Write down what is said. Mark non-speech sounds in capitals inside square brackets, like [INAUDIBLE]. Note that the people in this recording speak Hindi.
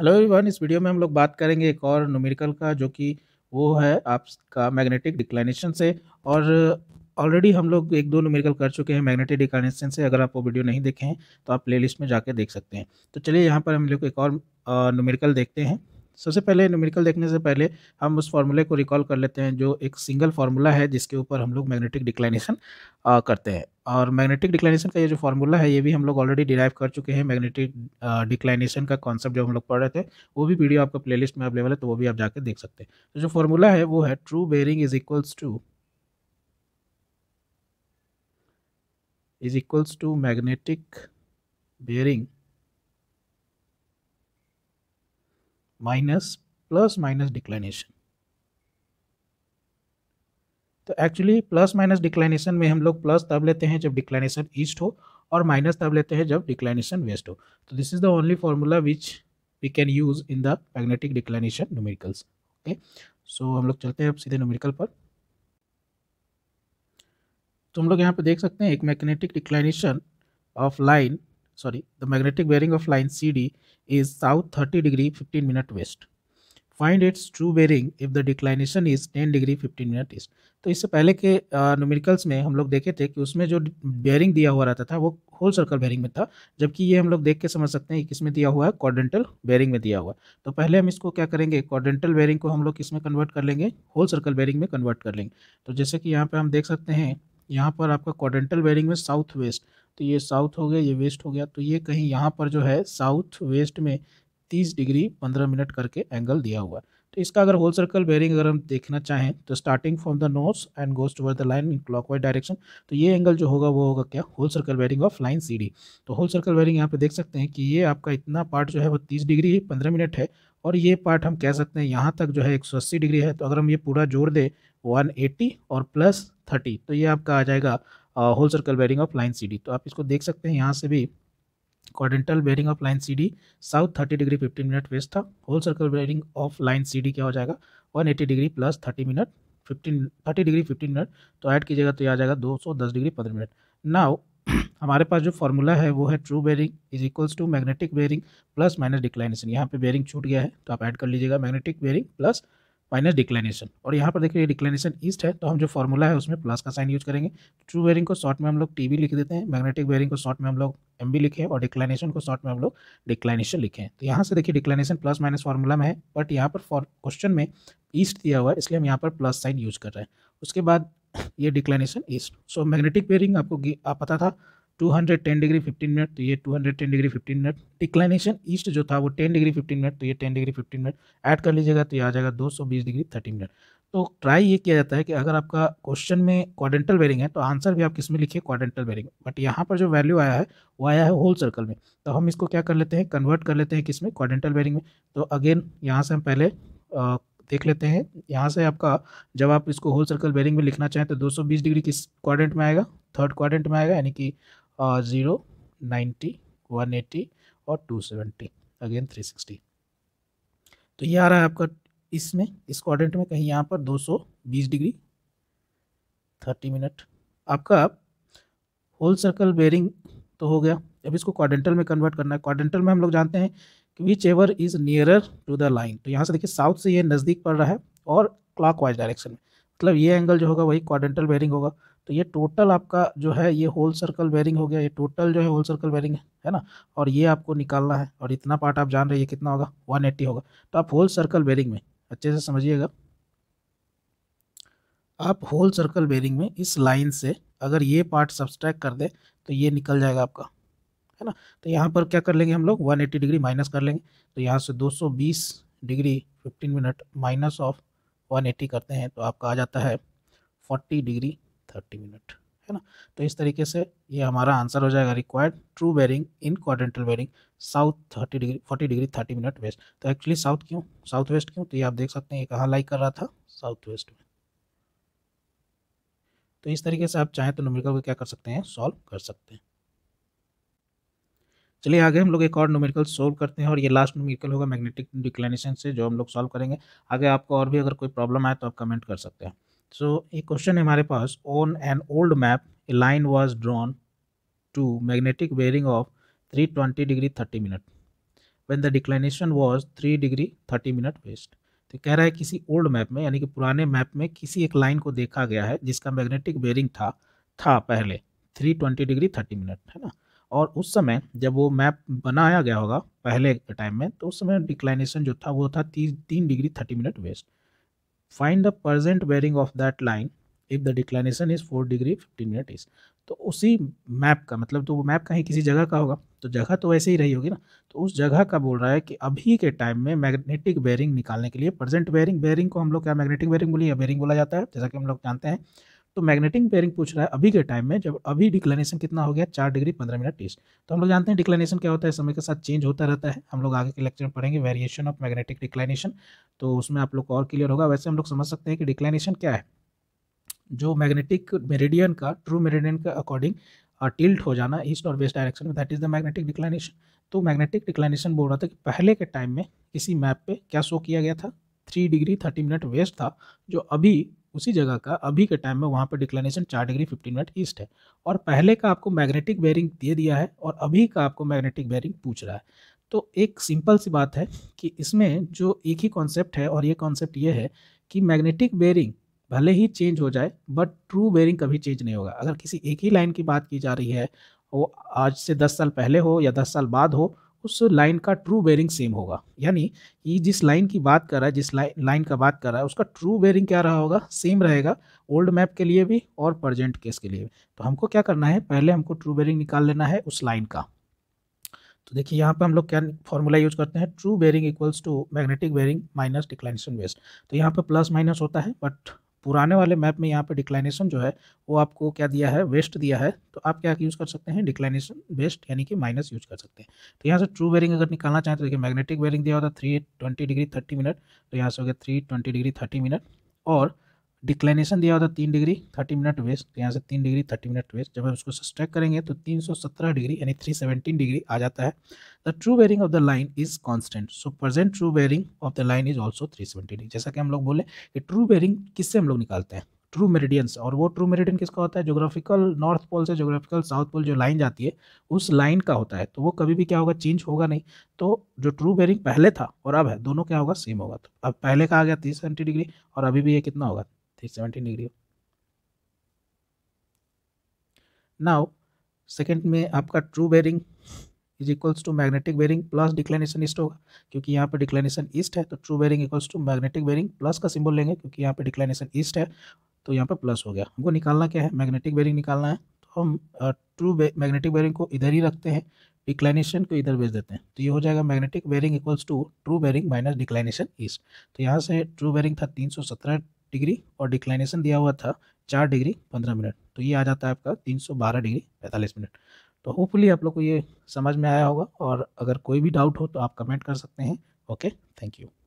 हेलो एवरीवन इस वीडियो में हम लोग बात करेंगे एक और नोमेरिकल का जो कि वो है आपका मैग्नेटिक डिक्लाइनेशन से और ऑलरेडी हम लोग एक दो नोमेरिकल कर चुके हैं मैग्नेटिक डिक्लाइनेशन से अगर आप वो वीडियो नहीं देखे हैं तो आप प्लेलिस्ट में जाके देख सकते हैं तो चलिए यहाँ पर हम लोग एक और नोमेरिकल देखते हैं सबसे पहले न्यूमेरिकल देखने से पहले हम उस फार्मूले को रिकॉल कर लेते हैं जो एक सिंगल फार्मूला है जिसके ऊपर हम लोग मैग्नेटिक डिक्लाइनेशन करते हैं और मैग्नेटिक डिक्लाइनेशन का ये जो फार्मूला है ये भी हम लोग ऑलरेडी डिराइव कर चुके हैं मैग्नेटिक डिक्लाइनेशन का कॉन्सेप्ट जो हम लोग पढ़ रहे थे वो भी वीडियो आपका प्ले में अवेलेबल है तो वो भी आप जाकर देख सकते हैं तो जो फार्मूला है वो है true bearing is equals to is equals to magnetic bearing minus plus minus declination तो एक्चुअली प्लस माइनस डिक्लाइनेशन में हम लोग प्लस तब लेते हैं जब डिक्लाइनेशन ईस्ट हो और माइनस तब लेते हैं जब डिक्लाइनेशन वेस्ट हो तो this is the only formula which we can use in the magnetic declination numericals okay so हम लोग चलते हैं अब सीधे न्यूमेरिकल पर तो हम लोग यहाँ पे देख सकते हैं एक magnetic declination of line sorry the magnetic bearing of line CD is south 30 degree 15 minute west find its true bearing if the declination is ten degree fifteen minute east तो इससे पहले के न्यूमेरिकल्स में हम लोग देखे थे कि उसमें जो बेयरिंग दिया हुआ रहता था वो होल सर्कल बेयरिंग में था जबकि ये हम लोग देख के समझ सकते हैं कि किसमें दिया हुआ है कॉर्डेंटल बेयरिंग में दिया हुआ है तो पहले हम इसको क्या करेंगे कॉर्डेंटल बेयरिंग को हम लोग किस में कन्वर्ट कर लेंगे होल सर्कल बेयरिंग में कन्वर्ट कर लेंगे तो जैसे कि यहाँ पर हम देख सकते हैं यहाँ पर आपका कॉर्डेंटल बेयरिंग में साउथ वेस्ट तो ये साउथ हो गया ये वेस्ट हो गया तो ये कहीं यहाँ पर जो है साउथ वेस्ट में तीस डिग्री पंद्रह मिनट करके एंगल दिया हुआ है तो इसका अगर होल सर्कल बेरिंग अगर हम देखना चाहें तो स्टार्टिंग फ्रॉम द नोस and goes to the line in clock direction तो ये एंगल जो होगा वो होगा क्या whole circle bearing of line C तो होल सर्कल बेरिंग यहाँ पे देख सकते हैं कि ये आपका इतना पार्ट जो है वो तीस डिग्री पंद्रह मिनट है और ये पार्ट हम कह सकते हैं यहाँ तक जो है एक डिग्री है तो अगर हम ये पूरा जोड़ दें वन और प्लस थर्टी तो ये आपका आ जाएगा whole circle bearing of line C तो आप इसको देख सकते हैं यहाँ से भी quadrantal bearing of line C south thirty degree fifty minute west था whole circle bearing of line C क्या हो जाएगा one eighty degree plus thirty minute fifteen thirty degree fifteen minute तो ऐड कीजिएगा तो यह आ जाएगा दो सौ दस डिग्री पंद्रह मिनट नाउ [CLEARS THROAT] हमारे पास जो फॉर्मूला है वो है true bearing is equals to magnetic bearing plus minus declination यहाँ पे बेरिंग छूट गया है तो आप ऐड कर लीजिएगा magnetic bearing plus minus declination और यहाँ पर देखिए डिक्लाइनेशन ईस्ट है तो हम जो फॉर्मूला है उसमें प्लस का साइन यूज करेंगे ट्रू वेयरिंग को शॉर्ट में हम लोग टी लिख देते हैं मैग्नेटिक वेयरिंग को शॉर्ट में हम लोग एम लिखे और डिक्लाइनेशन को शॉर्ट में हम लोग डिक्लाइनेशन लिखे तो यहाँ से देखिए डिक्लाइनेशन प्लस माइनस फॉर्मूला में है बट यहाँ पर क्वेश्चन में ईस्ट दिया हुआ है इसलिए हम यहाँ पर प्लस साइन यूज कर रहे हैं उसके बाद ये declination east so magnetic bearing आपको आप पता था 210 डिग्री 15 मिनट तो ये 210 डिग्री 15 मिनट डिक्लाइनेशन ईस्ट जो था वो 10 डिग्री 15 मिनट तो ये 10 डिग्री 15 मिनट ऐड कर लीजिएगा तो ये आ जाएगा 220 डिग्री 30 मिनट तो ट्राई ये किया जाता है कि अगर आपका क्वेश्चन में क्वाडेंटल बेरिंग है तो आंसर भी आप किस में लिखिए क्वाडेंटल बेरिंग बट यहाँ पर जो वैल्यू आया है वो आया है होल सर्कल में तो हम इसको क्या कर लेते हैं कन्वर्ट कर लेते हैं किस में क्वाडेंटल बेरिंग में तो अगेन यहाँ से हम पहले आ, देख लेते हैं यहाँ से आपका जब आप इसको होल सर्कल बेरिंग में लिखना चाहें तो 220 डिग्री किस क्वाड्रेंट में आएगा थर्ड क्वाड्रेंट में आएगा यानी कि ज़ीरो नाइन्टी वन एटी और two seventy again three sixty तो ये आ रहा है आपका इसमें इस क्वाड्रेंट में कहीं यहाँ पर दो सौ बीस डिग्री थर्टी मिनट आपका होल सर्कल बेरिंग तो हो गया अब इसको क्वाड्रेंटल में कन्वर्ट करना है क्वाड्रेंटल में हम लोग जानते हैं कि whichever is nearer to the line तो यहाँ से देखिए साउथ से ये नज़दीक पड़ रहा है और क्लॉक वाइज डायरेक्शन में मतलब ये एंगल जो होगा वही क्वाड्रेंटल बेरिंग होगा तो ये टोटल आपका जो है ये होल सर्कल बेरिंग हो गया ये टोटल जो है होल सर्कल बेरिंग है है ना और ये आपको निकालना है और इतना पार्ट आप जान रहे हैं कितना होगा एट्टी होगा तो आप होल सर्कल बेरिंग में अच्छे से समझिएगा आप होल सर्कल बेरिंग में इस लाइन से अगर ये पार्ट सब्सट्रैक्ट कर दें तो ये निकल जाएगा आपका है ना तो यहाँ पर क्या कर लेंगे हम लोग 180 डिग्री माइनस कर लेंगे तो यहाँ से 220 डिग्री 15 मिनट माइनस ऑफ 180 करते हैं तो आपका आ जाता है 40 डिग्री थर्टी मिनट है ना तो इस तरीके से ये हमारा आंसर हो जाएगा required true bearing in quadrantal bearing south thirty degree forty degree thirty minute west तो एक्चुअली साउथ क्यों साउथ वेस्ट क्यों तो ये आप देख सकते हैं ये कहाँ लाइक कर रहा था साउथ वेस्ट में तो इस तरीके से आप चाहें तो नुमिकल को क्या कर सकते हैं सॉल्व कर सकते हैं चलिए आगे हम लोग एक और नोमिकल सोल्व करते हैं और ये लास्ट नोमिकल होगा मैग्नेटिक डिक्लेनेशन से जो हम लोग सॉल्व करेंगे आगे आपको और भी अगर कोई प्रॉब्लम आए तो आप कमेंट कर सकते हैं सो so, एक क्वेश्चन है हमारे पास on an old map a line was drawn to magnetic bearing of 320 degree 30 minute when the declination was 3 degree 30 minute west तो कह रहा है किसी ओल्ड मैप में यानी कि पुराने मैप में किसी एक लाइन को देखा गया है जिसका मैग्नेटिक वेयरिंग था था पहले 320 डिग्री 30 मिनट है ना और उस समय जब वो मैप बनाया गया होगा पहले टाइम में तो उस समय डिक्लाइनेशन जो था वो था तीन degree thirty minute west find the present bearing of that line if the declination is four degree fifteen minute is तो उसी मैप का मतलब तो वो मैप कहीं किसी जगह का होगा तो जगह तो वैसे ही रही होगी ना तो उस जगह का बोल रहा है कि अभी के टाइम में मैग्नेटिक बेरिंग निकालने के लिए प्रेजेंट बेरिंग बेरिंग को हम लोग क्या मैग्नेटिक बेरिंग बोलिए बेरिंग बोला जाता है जैसा कि हम लोग जानते हैं तो मैग्नेटिक पेयरिंग पूछ रहा है अभी के टाइम में जब अभी डिक्लेनेशन कितना हो गया चार डिग्री पंद्रह मिनट ईस्ट तो हम लोग जानते हैं डिक्लेनेशन क्या होता है समय के साथ चेंज होता रहता है हम लोग आगे के लेक्चर में पढ़ेंगे वेरिएशन ऑफ मैग्नेटिक डिक्लिनेशन तो उसमें आप लोग को और क्लियर होगा वैसे हम लोग समझ सकते हैं कि डिक्लिनेशन क्या है जो मैग्नेटिक मेरेडियन का ट्रू मेरेडियन का अकॉर्डिंग टिल्ट हो जाना ईस्ट और वेस्ट डायरेक्शन में that is the magnetic declination तो मैग्नेटिक डिक्लाइनेशन बोल रहा था कि पहले के टाइम में किसी मैप पे क्या शो किया गया था three degree thirty minute west था जो अभी उसी जगह का अभी के टाइम में वहाँ पर डिक्लेनेशन चार डिग्री फिफ्टीन मिनट ईस्ट है और पहले का आपको मैग्नेटिक बेयरिंग दे दिया है और अभी का आपको मैग्नेटिक बेयरिंग पूछ रहा है तो एक सिंपल सी बात है कि इसमें जो एक ही कॉन्सेप्ट है और ये कॉन्सेप्ट ये है कि मैग्नेटिक बेयरिंग भले ही चेंज हो जाए बट ट्रू बेयरिंग कभी चेंज नहीं होगा अगर किसी एक ही लाइन की बात की जा रही है वो आज से दस साल पहले हो या दस साल बाद हो उस लाइन का ट्रू बेरिंग सेम होगा यानी ये जिस लाइन की बात कर रहा है जिस लाइन लाइन का बात कर रहा है उसका ट्रू बेरिंग क्या रहा होगा सेम रहेगा ओल्ड मैप के लिए भी और प्रजेंट केस के लिए भी तो हमको क्या करना है पहले हमको ट्रू बेरिंग निकाल लेना है उस लाइन का तो देखिए यहाँ पे हम लोग क्या फॉर्मूला यूज करते हैं true bearing equals to magnetic bearing minus declination west तो यहाँ पे प्लस माइनस होता है बट पुराने वाले मैप में यहाँ पे डिक्लाइनेशन जो है वो आपको क्या दिया है वेस्ट दिया है तो आप क्या यूज़ कर सकते हैं डिक्लाइनेशन वेस्ट यानी कि माइनस यूज कर सकते हैं तो यहाँ से ट्रू वेरिंग अगर निकालना चाहें तो देखिए मैग्नेटिक वेरिंग दिया होता है थ्री डिग्री थर्टी मिनट तो यहाँ से हो गया थ्री डिग्री थर्टी मिनट और डिक्लेनेशन दिया होता है तीन डिग्री थर्टी मिनट वेस्ट तो यहाँ से तीन डिग्री थर्टी मिनट वेस्ट जब हम उसको सस्ट्रैक करेंगे तो तीन सौ सत्रह डिग्री यानी थ्री सेवेंटीन डिग्री आ जाता है the true bearing of the line is constant so present true bearing of the line is also three seventy degree जैसा कि हम लोग बोले कि ट्रू वेयरिंग किससे हम लोग निकालते हैं ट्रू मेरिडियंस और वो ट्रू मेरिडियन किसका होता है जोग्राफिकल नॉर्थ पोल से जोग्राफिकल साउथ पोल जो लाइन जाती है उस लाइन का होता है तो वो कभी भी क्या होगा चेंज होगा नहीं तो जो ट्रू बेरिंग पहले था और अब है दोनों क्या होगा सेम होगा तो अब पहले का आ गया तीस सेवेंटी डिग्री और अभी भी ये कितना होगा three seventy degree now second में आपका true bearing is equals to magnetic bearing plus declination east होगा क्योंकि यहाँ पे डिक्लाइनेशन ईस्ट है तो true bearing equals to magnetic bearing plus का सिंबल लेंगे क्योंकि यहाँ पे डिक्लाइनेशन ईस्ट है तो यहाँ पे प्लस हो गया हमको निकालना क्या है मैग्नेटिक बेरिंग निकालना है तो हम ट्रू मैग्नेटिक बेरिंग को इधर ही रखते हैं डिक्लाइनेशन को इधर भेज देते हैं तो ये हो जाएगा magnetic bearing equals to true bearing minus declination east तो यहाँ से ट्रू बेरिंग था तीन सौ सत्रह डिग्री और डिक्लाइनेशन दिया हुआ था चार डिग्री पंद्रह मिनट तो ये आ जाता है आपका तीन सौ बारह डिग्री पैंतालीस मिनट तो होपफुली आप लोग को ये समझ में आया होगा और अगर कोई भी डाउट हो तो आप कमेंट कर सकते हैं ओके थैंक यू